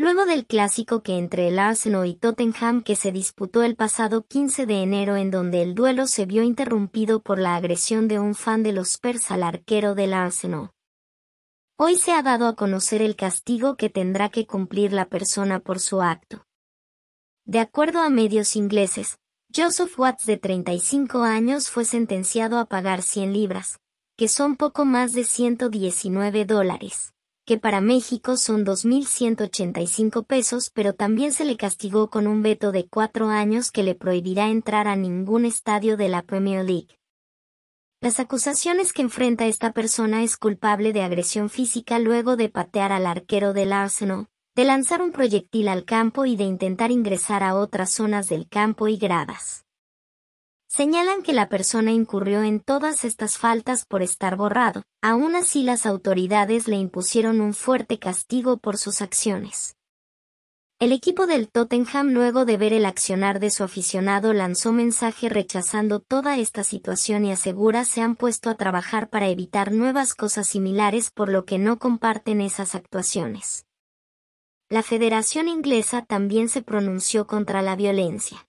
Luego del clásico que entre el Arsenal y Tottenham que se disputó el pasado 15 de enero en donde el duelo se vio interrumpido por la agresión de un fan de los pers al arquero del Arsenal. Hoy se ha dado a conocer el castigo que tendrá que cumplir la persona por su acto. De acuerdo a medios ingleses, Joseph Watts de 35 años fue sentenciado a pagar 100 libras, que son poco más de 119 dólares que para México son 2.185 pesos, pero también se le castigó con un veto de cuatro años que le prohibirá entrar a ningún estadio de la Premier League. Las acusaciones que enfrenta esta persona es culpable de agresión física luego de patear al arquero del Arsenal, de lanzar un proyectil al campo y de intentar ingresar a otras zonas del campo y gradas señalan que la persona incurrió en todas estas faltas por estar borrado, aún así las autoridades le impusieron un fuerte castigo por sus acciones. El equipo del Tottenham luego de ver el accionar de su aficionado lanzó mensaje rechazando toda esta situación y asegura se han puesto a trabajar para evitar nuevas cosas similares por lo que no comparten esas actuaciones. La Federación Inglesa también se pronunció contra la violencia.